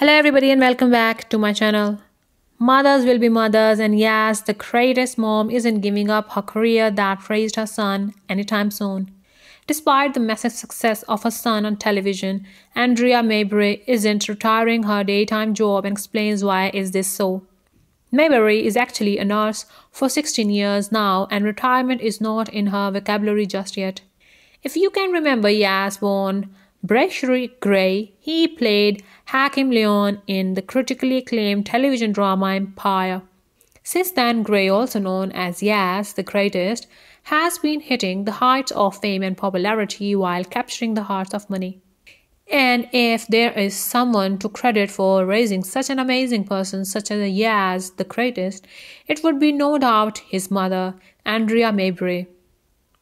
Hello everybody and welcome back to my channel. Mothers will be mothers and yes, the greatest mom isn't giving up her career that raised her son anytime soon. Despite the massive success of her son on television, Andrea Mabry isn't retiring her daytime job and explains why is this so. Mabry is actually a nurse for 16 years now and retirement is not in her vocabulary just yet. If you can remember Yas born. Brashery Gray, he played Hakim Leon in the critically acclaimed television drama Empire. Since then, Gray, also known as Yaz the Greatest, has been hitting the heights of fame and popularity while capturing the hearts of money. And if there is someone to credit for raising such an amazing person such as Yaz the Greatest, it would be no doubt his mother, Andrea Mabry.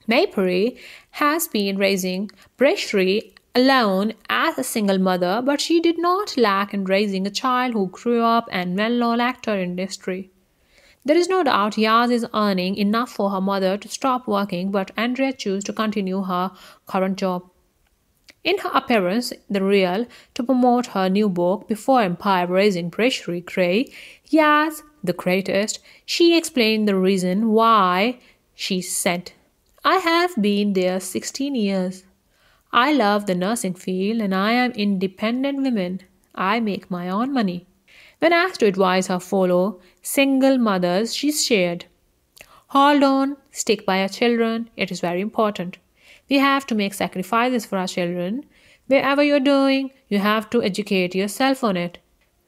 Mabry has been raising Brashery alone as a single mother, but she did not lack in raising a child who grew up and well-known actor industry. There is no doubt Yaz is earning enough for her mother to stop working, but Andrea chose to continue her current job. In her appearance, The Real, to promote her new book, Before Empire Raising Pressure cray, Yaz, the greatest, she explained the reason why she said, I have been there 16 years. I love the nursing field and I am independent women. I make my own money. When asked to advise her fellow single mothers, she shared, Hold on, stick by your children. It is very important. We have to make sacrifices for our children. Wherever you're doing, you have to educate yourself on it.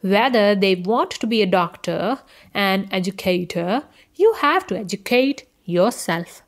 Whether they want to be a doctor, an educator, you have to educate yourself.